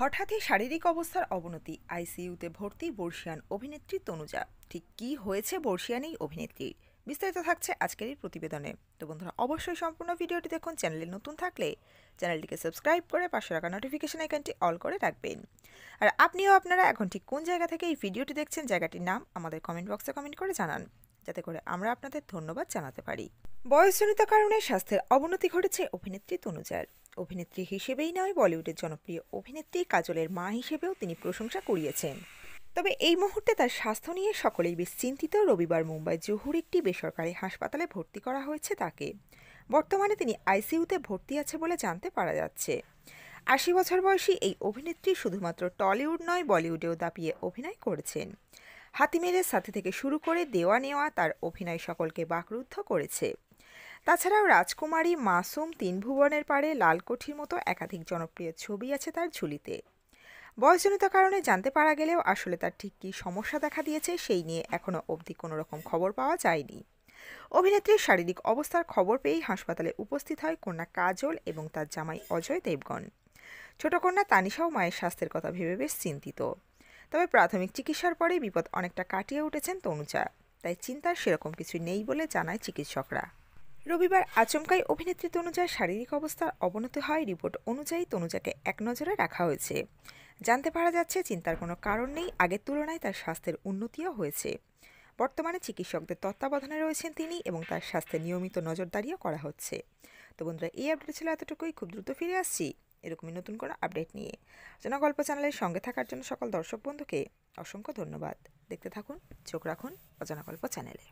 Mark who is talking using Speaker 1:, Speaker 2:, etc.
Speaker 1: হঠাৎই শারীরিক অবস্থার অবনতি আইসিইউতে ভর্তি বর্ষিয়ান অভিনেত্রী তনুজা ঠিক কি হয়েছে বর্ষিয়ান এই অভিনেত্রীর বিস্তারিত থাকছে আজকের এই প্রতিবেদনে তো বন্ধুরা অবশ্যই সম্পূর্ণ ভিডিওটি দেখুন চ্যানেলে নতুন থাকলে চ্যানেলটিকে সাবস্ক্রাইব করে পাশে রাখা নোটিফিকেশন আইকনটি অল করে রাখবেন আর আপনিও আপনারা এখন ঠিক কোন জায়গা থেকে এই ভিডিওটি দেখছেন জায়গাটির নাম আমাদের কমেন্ট বক্সে কমেন্ট করে জানান যাতে করে আমরা আপনাদের ধন্যবাদ জানাতে পারি বয়সজনিত কারণে স্বাস্থ্যের অবনতি ঘটেছে অভিনেত্রী তনুজার অভিনেত্রী হিসেবেই নয় বলিউডের জনপ্রিয় অভিনেত্রী কাজলের মা হিসেবেও তিনি প্রশংসা করিয়েছেন তবে এই মুহূর্তে তার স্বাস্থ্য নিয়ে সকলেই বেশ চিন্তিত রবিবার মুম্বাই জহুর একটি বেসরকারি হাসপাতালে ভর্তি করা হয়েছে তাকে বর্তমানে তিনি আইসিইউতে ভর্তি আছে বলে জানতে পারা যাচ্ছে আশি বছর বয়সী এই অভিনেত্রী শুধুমাত্র টলিউড নয় বলিউডেও দাপিয়ে অভিনয় করেছেন হাতিমেরের সাথে থেকে শুরু করে দেওয়া নেওয়া তার অভিনয় সকলকে বাকরুদ্ধ করেছে তাছাড়াও রাজকুমারী মাসুম তিন ভুবনের পারে লালকঠির মতো একাধিক জনপ্রিয় ছবি আছে তার ঝুলিতে বয়সজনিত কারণে জানতে পারা গেলেও আসলে তার ঠিক কী সমস্যা দেখা দিয়েছে সেই নিয়ে এখনও অবধি কোনো রকম খবর পাওয়া যায়নি অভিনেত্রীর শারীরিক অবস্থার খবর পেয়েই হাসপাতালে উপস্থিত হয় কন্যা কাজল এবং তার জামাই অজয় দেবগণ ছোট কন্যা তানিশাও মায়ের স্বাস্থ্যের কথা ভেবে বেশ চিন্তিত তবে প্রাথমিক চিকিৎসার পরেই বিপদ অনেকটা কাটিয়ে উঠেছেন তনুজা তাই চিন্তার সেরকম কিছু নেই বলে জানায় চিকিৎসকরা রবিবার আচমকাই অভিনেত্রী তনুজার শারীরিক অবস্থার অবনতি হয় রিপোর্ট অনুযায়ী তনুজাকে এক নজরে রাখা হয়েছে জানতে পারা যাচ্ছে চিন্তার কোনো কারণ নেই আগের তুলনায় তার স্বাস্থ্যের উন্নতিও হয়েছে বর্তমানে চিকিৎসকদের তত্ত্বাবধানে রয়েছেন তিনি এবং তার স্বাস্থ্যে নিয়মিত নজরদারিও করা হচ্ছে তো বন্ধুরা এই আপডেট ছিল এতটুকুই খুব দ্রুত ফিরে আসছি এরকমই নতুন করে আপডেট নিয়ে জনা গল্প চ্যানেলের সঙ্গে থাকার জন্য সকল দর্শক বন্ধুকে অসংখ্য ধন্যবাদ দেখতে থাকুন চোখ রাখুন অজানা গল্প চ্যানেলে